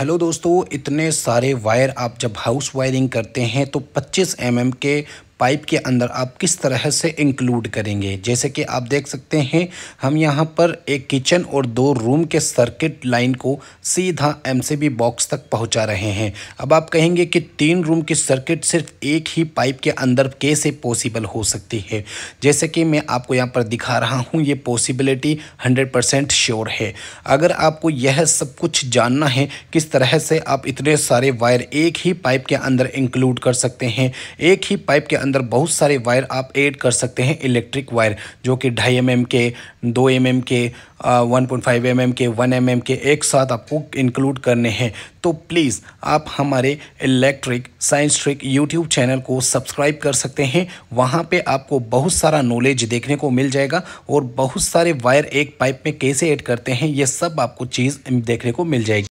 hello दोस्तों इतने सारे वायर आप जब हाउस वायरिंग करते हैं तो 25 एम mm के पाइप के अंदर आप किस तरह से इंक्लूड करेंगे जैसे कि आप देख सकते हैं हम यहाँ पर एक किचन और दो रूम के सर्किट लाइन को सीधा एम बॉक्स तक पहुँचा रहे हैं अब आप कहेंगे कि तीन रूम की सर्किट सिर्फ एक ही पाइप के अंदर कैसे पॉसिबल हो सकती है जैसे कि मैं आपको यहाँ पर दिखा रहा हूँ ये पॉसिबिलिटी हंड्रेड परसेंट श्योर है अगर आपको यह सब कुछ जानना है किस तरह से आप इतने सारे वायर एक ही पाइप के अंदर इंक्लूड कर सकते हैं एक ही पाइप के अंदर अंदर बहुत सारे वायर आप ऐड कर सकते हैं इलेक्ट्रिक वायर जो कि ढाई एम mm के दो एम mm के one point five M M के वन एम एम के एक साथ आपको इंक्लूड करने हैं तो प्लीज़ आप हमारे electric science trick YouTube channel को सब्सक्राइब कर सकते हैं वहाँ पे आपको बहुत सारा नॉलेज देखने को मिल जाएगा और बहुत सारे वायर एक पाइप में कैसे ऐड करते हैं ये सब आपको चीज़ देखने को मिल जाएगी